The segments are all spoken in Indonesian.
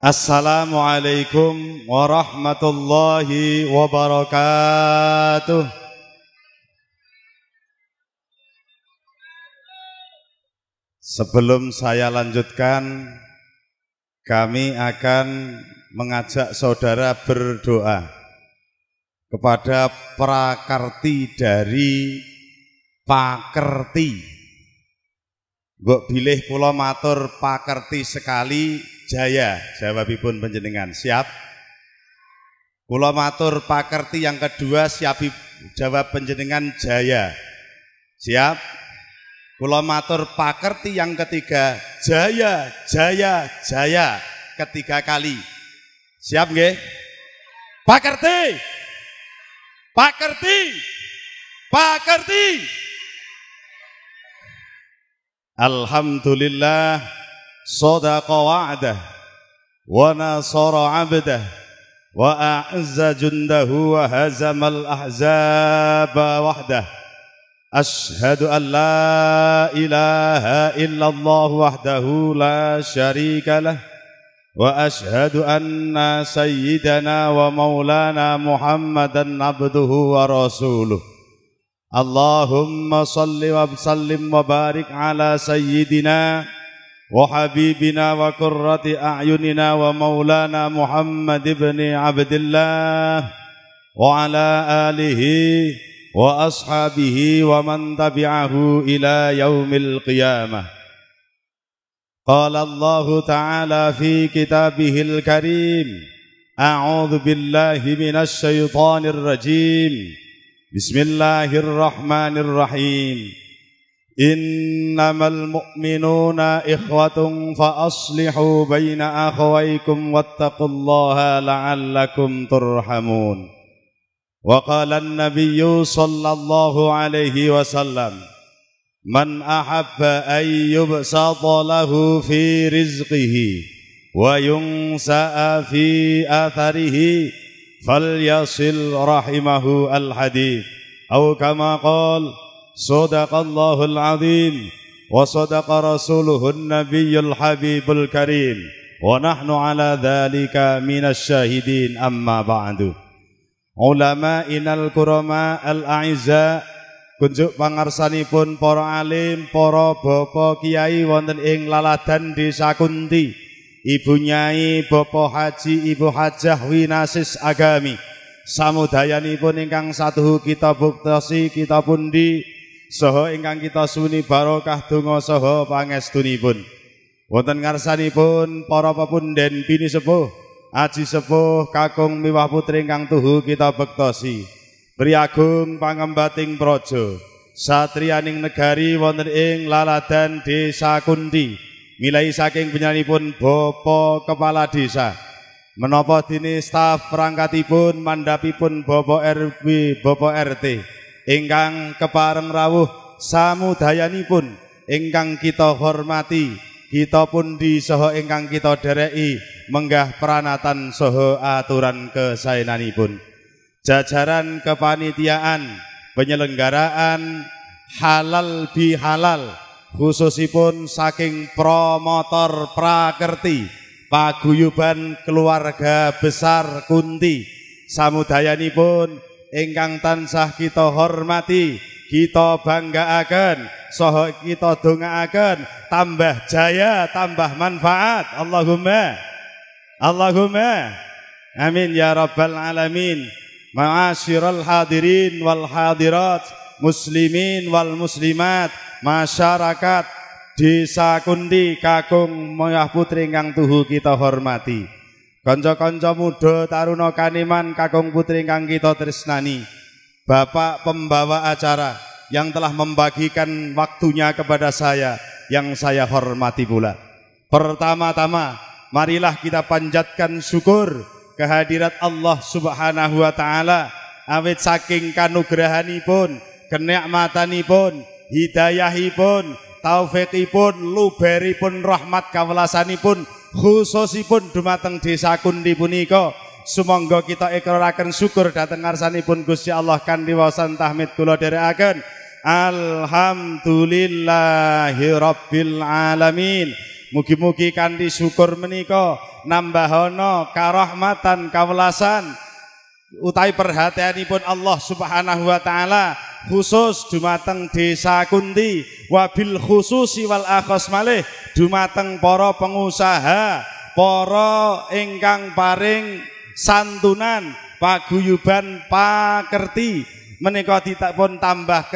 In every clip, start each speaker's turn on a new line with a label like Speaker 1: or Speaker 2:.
Speaker 1: Assalamualaikum warahmatullahi wabarakatuh. Sebelum saya lanjutkan, kami akan mengajak saudara berdoa kepada prakarti dari Pakerti. Mbok bilih pulau matur Pakerti sekali Jaya jawabipun penjeningan. Siap? Kula matur pakerti yang kedua siap jawab penjeningan Jaya. Siap? Kula matur pakerti yang ketiga Jaya, Jaya, Jaya ketiga kali. Siap nggih? Pakerti. Pakerti. Pakerti. Alhamdulillah صدق وعده ونصر عبده وأعز جنده وهزم الأحزاب وحده أشهد أن لا إله إلا الله وحده لا شريك له وأشهد أن سيدنا ومولانا محمدا عبده ورسوله اللهم صل وسلم وبارك على سيدنا وحبيبنا وقرة أعيننا ومولانا محمد بن عبد الله وعلى آله وأصحابه ومن تبعه إلى يوم القيامة قال الله تعالى في كتابه الكريم أعوذ بالله من الشيطان الرجيم بسم الله الرحمن الرحيم إنما المؤمنون إخوة فأصلحوا بين أخويكم واتقوا الله لعلكم ترحمون وقال النبي صلى الله عليه وسلم من أحب أن يبسط له في رزقه وينسأ في أثره فليصل رحمه الحديث أو كما قال Sadaqallahul azim wa sadaqa rasuluhun nabiyul habibul karim wa nahnu ala dhalika minasyahidin amma ba'du Ulama'inal kurama al-a'izza kunjuk pun para alim, para bapa kiai wonten ing laladan desa Kunti. Ibu Nyai, Bapak Haji, Ibu Hajah Winasis Agami. Samudayanipun ingkang satu kita buktasi kita pundi Soho ingkang kita suni barokah donga saha pangestunipun. Wonten ngarsanipun para den bini sepuh, aji sepuh kakung miwah putri ingkang tuhu kita bektosi. Priagung pangembating projo satrianing negari wonten ing laladan desa Kunti. Milai saking pun bobo Kepala Desa. Menapa dene staf perangkatipun pun bobo RW, bobo RT ingkang kepareng rawuh pun ingkang kita hormati kita pun di soho ingkang kita derei menggah peranatan soho aturan kesainani pun jajaran kepanitiaan penyelenggaraan halal bihalal khususipun saking promotor prakerti paguyuban keluarga besar kunti pun ingkang tansah kita hormati, kita bangga akan, soho kita dongaaken, tambah jaya, tambah manfaat. Allahumma. Allahumma. Amin ya rabbal alamin. Ma'asyiral hadirin wal hadirat, muslimin wal muslimat, masyarakat desa Kundi Kakung Moyah Putri ingkang tuhu kita hormati. Kanca-kanca muda taruna kaniman kakung putri kang kita tresnani. Bapak pembawa acara yang telah membagikan waktunya kepada saya yang saya hormati pula. Pertama-tama marilah kita panjatkan syukur kehadirat Allah Subhanahu wa taala awit saking kanugrahanipun, kenikmatanipun, hidayahipun, taufikipun, luberipun rahmat kawelasanipun khususipun dumateng desa Kundi punika sumangga kita ikraraken syukur dhateng ngarsanipun Gusti Allah kanthi wawasan tahmid kula dherekaken Alhamdulillahirabbil alamin mugi-mugi kanthi syukur menika nambahana karahmatan kawelasan utawi perhatianipun Allah Subhanahu wa taala khusus dumateng desa kunti wabil khusus wal akhos malih dumateng para pengusaha para ingkang paring santunan paguyuban pakerti tak pun tambah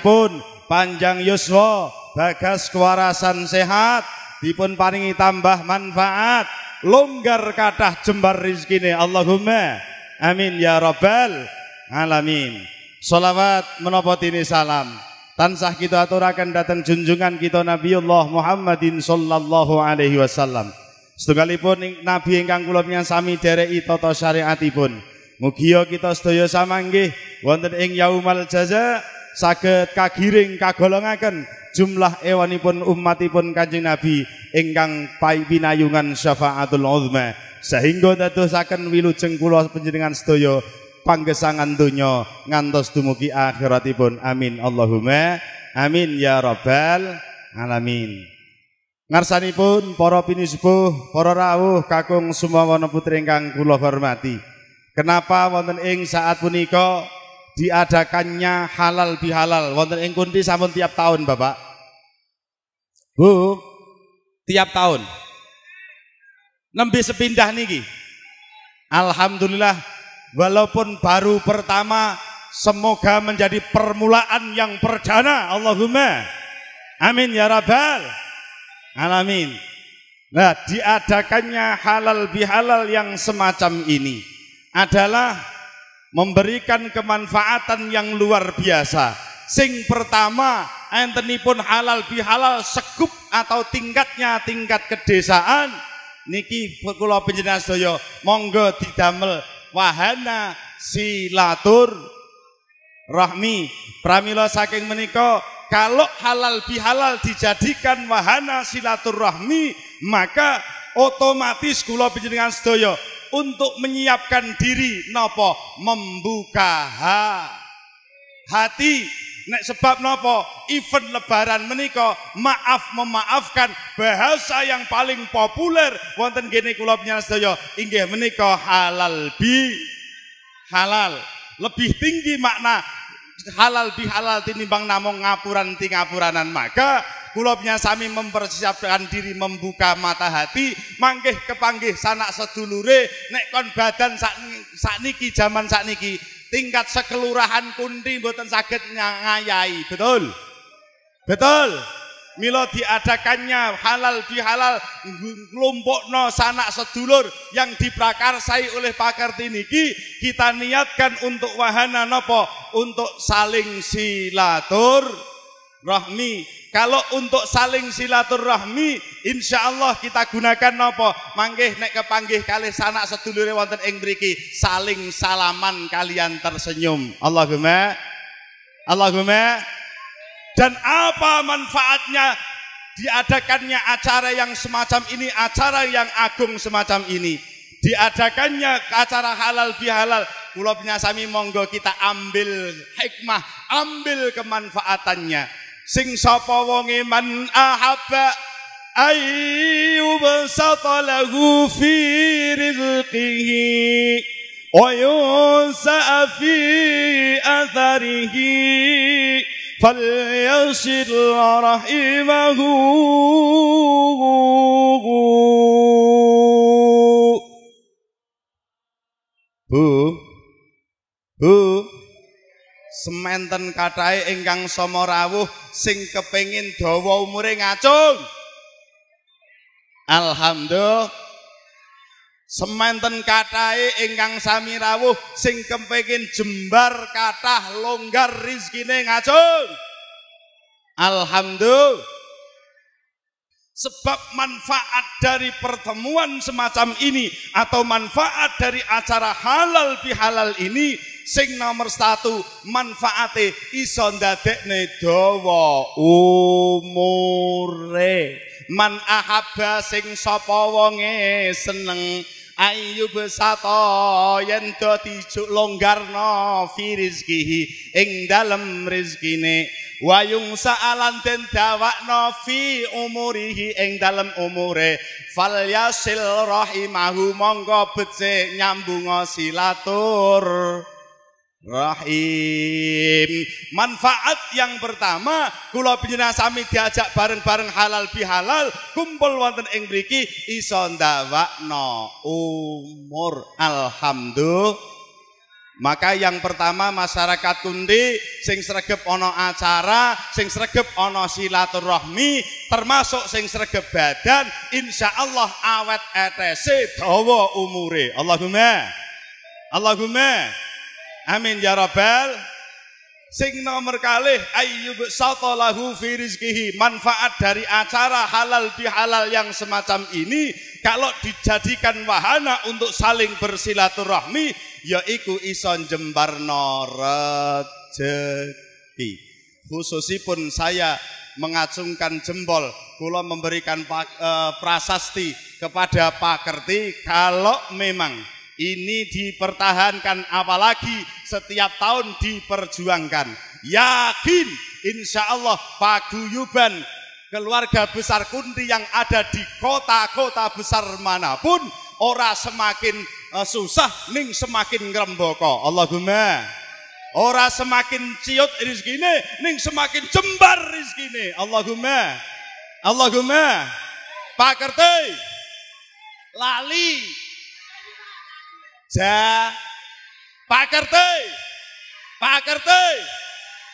Speaker 1: pun panjang yuswa bagas kewarasan sehat dipun paringi tambah manfaat longgar kadah jembar rezekine Allahumma amin ya rabbal alamin Salawat menopot ini salam tansah kita aturakan datang junjungan kita Nabiullah Muhammadin sallallahu alaihi wasallam. Setunggalipun nabi ingkang kula sami itu tata syariatipun. Mugiyo ya kita sedaya samanggi wonten ing yaumal jaza Saget kagiring kagolongakan jumlah ewanipun umatipun Kanjeng Nabi ingkang binayungan syafaatul uzma sehingga akan wilujeng kula penjeningan sedaya panggesangan dunyo ngantos dumugi akhiratipun amin Allahumma amin ya rabbal alamin ngarsanipun para sepuh para rawuh kakung sumawana putri ingkang kula hormati kenapa wonten ing saat punika diadakannya halal bihalal wonten ing kundi sampun tiap tahun Bapak Bu tiap tahun nembe sepindah niki Alhamdulillah Walaupun baru pertama, semoga menjadi permulaan yang perdana. Allahumma. Amin ya rabbal alamin. Nah, diadakannya halal bihalal yang semacam ini adalah memberikan kemanfaatan yang luar biasa. Sing pertama, Anthony pun halal bihalal sekup atau tingkatnya tingkat kedesaan. Niki kula panjenengan sedaya monggo didamel wahana silatur rahmi pramila saking menika kalau halal bihalal dijadikan wahana silaturahmi maka otomatis kula panjenengan sedaya untuk menyiapkan diri nopo membuka hati Nek sebab nopo event lebaran menikah maaf memaafkan bahasa yang paling populer wonten gini kula penyelan sedaya inggih menikah halal bi halal. Lebih tinggi makna halal bi halal tinimbang namung ngapuran ti ngapuranan maka kula sami mempersiapkan diri membuka mata hati manggih kepanggih sanak sedulure nek kon badan sak niki zaman niki tingkat sekelurahan kundi buatan saged ngayai betul betul Milo diadakannya halal dihalal no sanak sedulur yang diprakarsai oleh pakar tiniki kita niatkan untuk wahana nopo untuk saling silatur rahmi. Kalau untuk saling silaturahmi, insya Allah kita gunakan nopo. Manggih ke panggih kali sanak sedulure wonten ing mriki, saling salaman kalian tersenyum. Allahumma Allahumma dan apa manfaatnya diadakannya acara yang semacam ini, acara yang agung semacam ini. Diadakannya acara halal bihalal, pulau sami monggo kita ambil hikmah, ambil kemanfaatannya. sing sapa wong iman ahabba ayu basata lahu fi rizqihi وينسأ في أثره فليصل رحمه بُوْ Sementen katai ingkang somorawuh sing kepengin dawa umure ngacung. Alhamdulillah. Sementen katai ingkang samirawuh sing kepengin jembar kathah longgar rizkine ngacung. Alhamdulillah. Sebab manfaat dari pertemuan semacam ini atau manfaat dari acara halal bihalal ini sing nomor satu manfaate iso ndadekne dawa umure man ahabba sing sapa wonge seneng ayub sato yen do dijuk longgarno fi rizkihi ing dalem rizkine wayung saalan den dawakno fi umurihi ing dalem umure fal rahimahu monggo becik nyambung silatur Rahim. Manfaat yang pertama, kula panjenengan sami diajak bareng-bareng halal bihalal kumpul wonten ing mriki iso ndawakno umur. Alhamdulillah. Maka yang pertama masyarakat Kundi sing sregep ana acara, sing sregep ana silaturahmi, termasuk sing sregep badan, insya Allah awet etese dawa umure. Allahumma. Allahumma. Amin ya rabbal Sing nomor kali, ayyub satolahu fi rizkihi manfaat dari acara halal bihalal yang semacam ini kalau dijadikan wahana untuk saling bersilaturahmi yaiku ison jembar rezeki khususipun saya mengacungkan jempol kula memberikan eh, prasasti kepada Pak Kerti kalau memang ini dipertahankan apalagi setiap tahun diperjuangkan. Yakin insya Allah paguyuban keluarga besar Kundi yang ada di kota-kota besar manapun ora semakin eh, susah ning semakin ngrembaka. Allahumma ora semakin ciut rizkine ning semakin jembar rizkine. Allahumma Allahumma Pak Kertai, lali Ja Pakerti Pakerti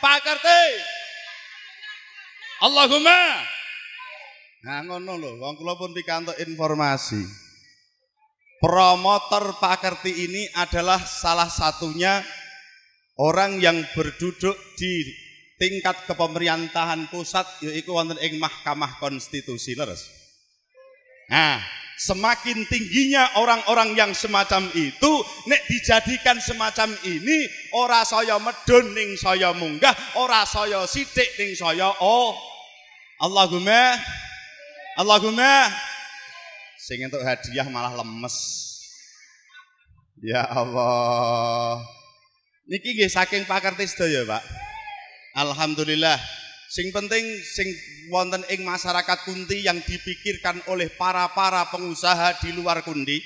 Speaker 1: Pakerti Allahumma Nah ngono lho wong kula pun pikantuk informasi Promotor Pakerti ini adalah salah satunya orang yang berduduk di tingkat kepemerintahan pusat yaitu wonten ing Mahkamah Konstitusi leres. Nah, Semakin tingginya orang-orang yang semacam itu, nek dijadikan semacam ini, ora saya medun ning saya munggah, ora saya sidik ning saya oh. Allahumma Allahumma sing entuk hadiah malah lemes. Ya Allah. Niki nggih saking pakerti sedaya, Pak. Alhamdulillah. Sing penting sing wonten ing masyarakat kundi yang dipikirkan oleh para-para pengusaha di luar Kunti.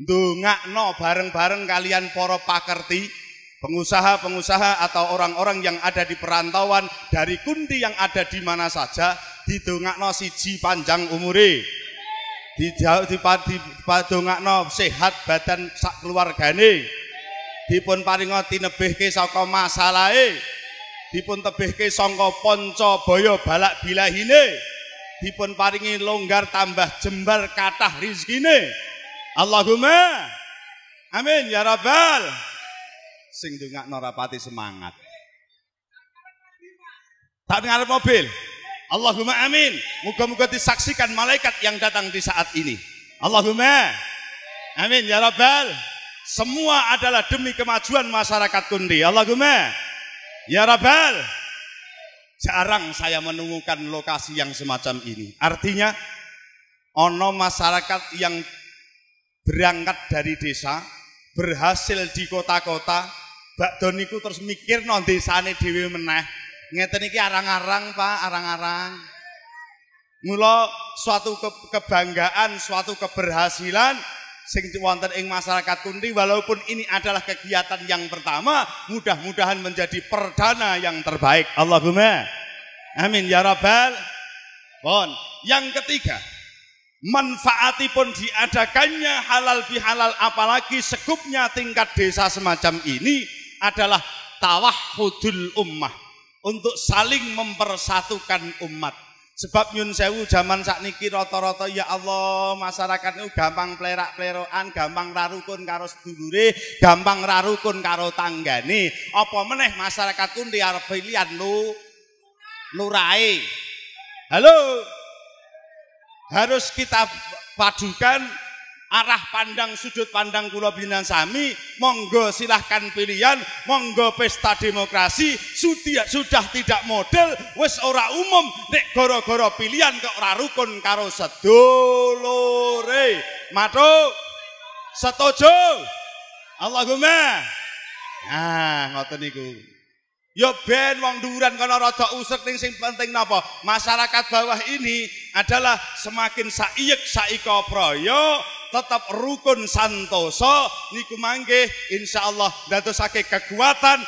Speaker 1: Ndongakno bareng-bareng kalian poro pakerti, pengusaha-pengusaha atau orang-orang yang ada di perantauan dari kundi yang ada di mana saja didongakno siji panjang umure. Dijauh dipadongakno sehat badan sak keluargane. Dipun paringa tinebihke saka masalahe dipun tebihke sangka panca baya balak hine, dipun paringi longgar tambah jembar kathah rezekine Allahumma amin ya rabbal sing ndongakno rapati semangat tak dengar mobil Allahumma amin muka-muka disaksikan malaikat yang datang di saat ini Allahumma amin ya rabbal semua adalah demi kemajuan masyarakat Kundi Allahumma Ya Rabbal sekarang saya menemukan lokasi yang semacam ini. Artinya ono masyarakat yang berangkat dari desa, berhasil di kota-kota, Mbak Doniku terus mikir non desane Dewi meneh. Ngeten iki arang-arang Pak, arang-arang. Mula suatu kebanggaan, suatu keberhasilan sing wonten ing masyarakat kundi walaupun ini adalah kegiatan yang pertama mudah-mudahan menjadi perdana yang terbaik Allahumma amin ya rabbal bon yang ketiga manfaatipun diadakannya halal bihalal apalagi sekupnya tingkat desa semacam ini adalah tawahudul ummah untuk saling mempersatukan umat Sebab nyun sewu zaman sakniki rata-rata ya Allah masyarakat niku gampang plerak-plerokan, gampang rarukun karo sedulure, gampang rarukun karo tanggane. Apa meneh masyarakat ku ndi arep pilihan lu lurae. Halo. Harus kita padukan arah pandang sujud pandang kula binan sami monggo silahkan pilihan monggo pesta demokrasi sudah sudah tidak model wis ora umum nek goro-goro pilihan kok ora rukun karo sedulure matu setuju Allahumma nah ngoten niku yo ya ben wong duran kono rada usek ning sing penting napa? Masyarakat bawah ini adalah semakin saiyek saika proyo tetap rukun santoso niku insya Allah ndadosake kekuatan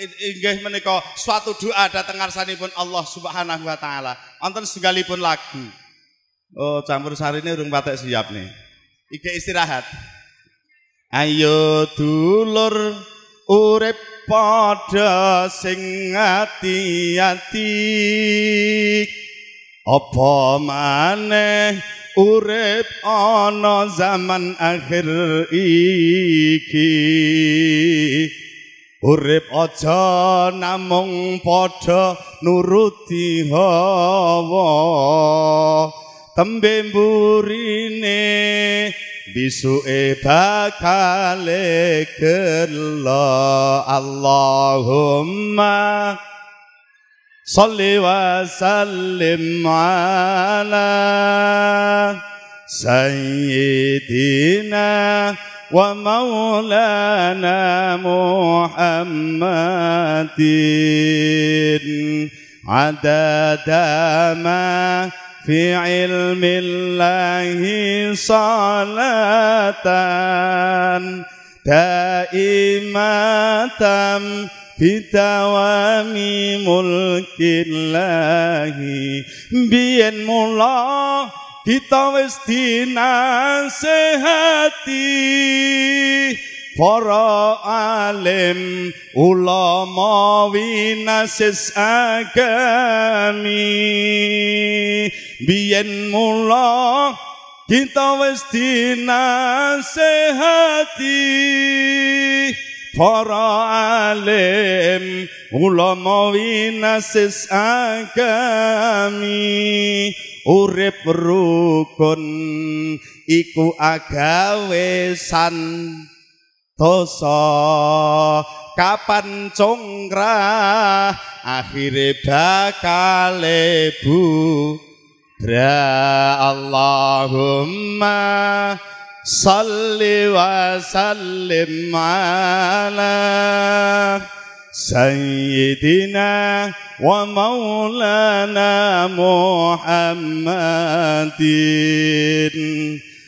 Speaker 1: inggih menika suatu doa dhateng pun Allah Subhanahu wa taala. nonton segalipun lagu. Oh, campur sari ini urung patek siap nih. Ike istirahat. Ayo dulur urep pada sing hati hati Apa maneh urip ana zaman akhir iki urip aja namung padha nuruti hawa tembe mburine bisuke bakal kelo Allahumma صل وسلم على سيدنا ومولانا محمد عدد ما في علم الله صلاة دائمة bidawami mulki lahi biyen mula kita wis dinasehati para alim ulama winasis agami biyen mula kita wis dinasehati sehati para alim ulama winasis agami urip rukun iku agawe santosa kapan congrah Akhir bakal bu Allahumma صل وسلم على سيدنا ومولانا محمد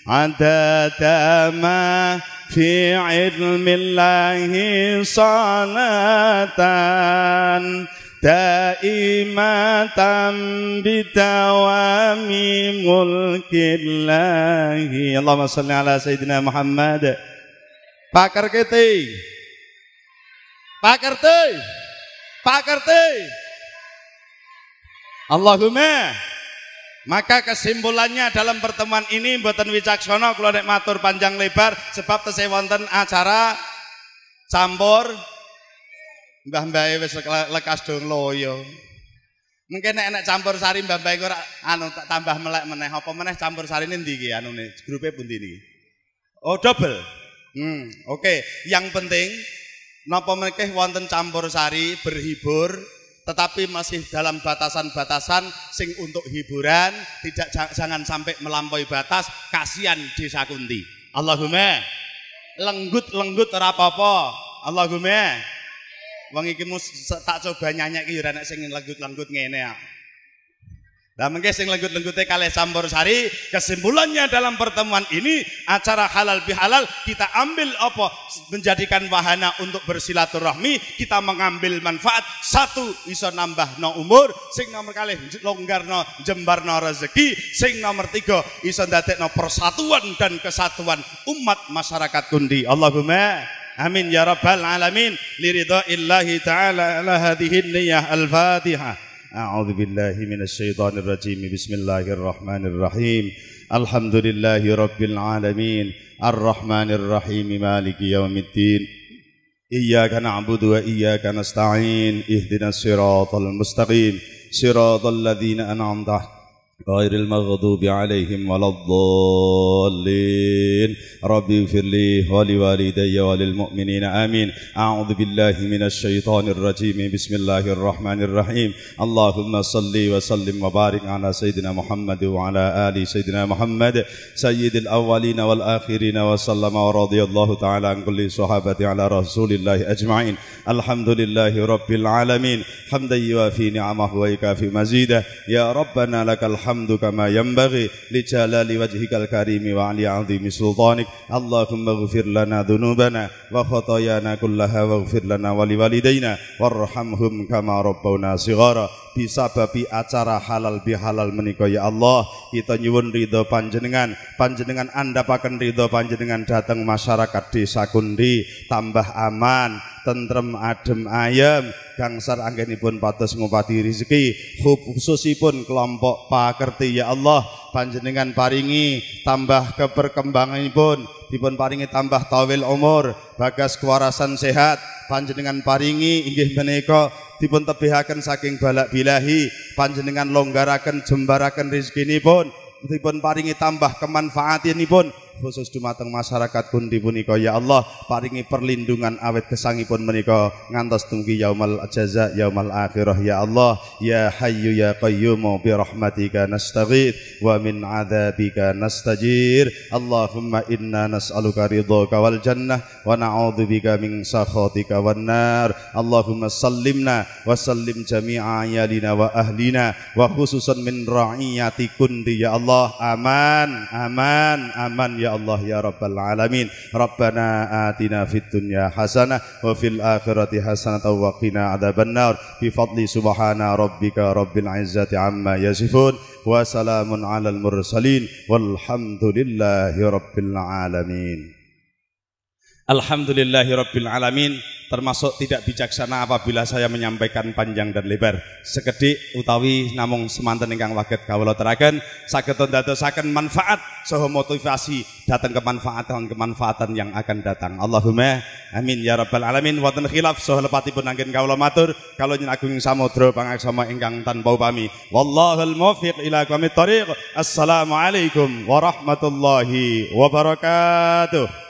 Speaker 1: عدد ما في علم الله صلاة Daimatan bidawami ملك الله Allahumma صل على سيدنا Muhammad. Pak Kerti Pak Kerti Pak Kerti Allahumma maka kesimpulannya dalam pertemuan ini buatan wicaksono kalau matur panjang lebar sebab tesih wonten acara campur mbah Mbah wis lekas dong loyo. Mungkin nek enak campur sari mbah-mbah iku anu tak tambah melek meneh apa meneh campur sari ndi iki anune grupe pundi niki? Oh, double. Hmm, oke. Okay. Yang penting napa mereka wanton campur sari berhibur tetapi masih dalam batasan-batasan sing untuk hiburan tidak jangan sampai melampaui batas kasihan di kunti Allahumma lenggut lenggut rapopo Allahumma Wong iki tak coba nyanyi iki ora nek sing lenggut-lenggut ngene ya. Lah mengke sing lenggut lenggute kalih campur sari Kesimpulannya dalam pertemuan ini Acara halal bihalal kita ambil apa Menjadikan wahana untuk bersilaturahmi Kita mengambil manfaat Satu iso nambah no umur Sing nomor kalih longgar no jembar no rezeki Sing nomor tiga iso ndadekno no persatuan dan kesatuan Umat masyarakat kundi Allahumma Amin ya rabbal alamin liridha illahi ta'ala ala hadhihi niyyah al-fatiha A'udhu billahi minas syaitanir rajim Bismillahirrahmanirrahim Alhamdulillahi rabbil alamin Ar-Rahmanirrahim Maliki yawmiddin Iyaka na'budu wa iyaka nasta'in Ihdina siratul mustaqim Siratul ladhina an'amdahku غير المغضوب عليهم ولا الضالين ربي اغفر لي ولوالدي وللمؤمنين آمين أعوذ بالله من الشيطان الرجيم بسم الله الرحمن الرحيم اللهم صل وسلم وبارك على سيدنا محمد وعلى آل سيدنا محمد سيد الأولين والآخرين وسلم ورضي الله تعالى عن كل صحابه على رسول الله أجمعين الحمد لله رب العالمين حمدا يوافي نعمه ويكافي مزيده يا ربنا لك الحمد الحمد كما ينبغي لجلال وجهك الكريم وعلي عظيم سلطانك اللهم اغفر لنا ذنوبنا وخطايانا كلها واغفر لنا ولوالدينا وارحمهم كما ربونا صغارا bisa babi acara halal bihalal menika ya Allah kita nyuwun ridho panjenengan panjenengan anda pakan ridho panjenengan datang masyarakat desa kundi tambah aman tentrem adem ayem gangsar anggenipun pados ngupati rezeki khususipun kelompok pakerti ya Allah panjenengan paringi tambah pun dipun paringi tambah tawil umur bagas kewarasan sehat panjenengan paringi inggih menika dipun tebihaken saking balak bilahi panjenengan longgaraken jembaraken rezekinipun dipun paringi tambah kemanfaatinipun khusus dumateng masyarakat di punika ya Allah paringi perlindungan awet kesangi pun menika ngantos tunggi yaumal jaza yaumal akhirah ya Allah ya hayu ya qayyum bi rahmatika nastaghith wa min adzabika nastajir Allahumma inna nas'aluka ridhaka wal jannah wa na'udzubika min sakhatika wan nar Allahumma salimna wa sallim jami'a yalina wa ahlina wa khususan min ra'iyati kundi ya Allah aman aman aman ya ya Allah ya Rabbal Alamin Rabbana atina fid dunya hasanah wa fil akhirati hasanah wa qina adhaban nar bifadli subhana rabbika rabbil izzati amma yasifun wa salamun ala al mursalin walhamdulillahi rabbil alamin Alhamdulillahi rabbil alamin termasuk tidak bijaksana apabila saya menyampaikan panjang dan lebar. Sekedik utawi namung semantan ingkang waget kawula saketon saged ndadosaken manfaat saha motivasi datang ke manfaat ke kemanfaatan yang akan datang. Allahumma amin ya rabbal alamin. Wonten khilaf saha lepatipun anggen kawula matur kalau nyen agung samudra pangaksama ingkang tanpa upami. Wallahul muwaffiq ila kami thariq. Assalamualaikum warahmatullahi wabarakatuh.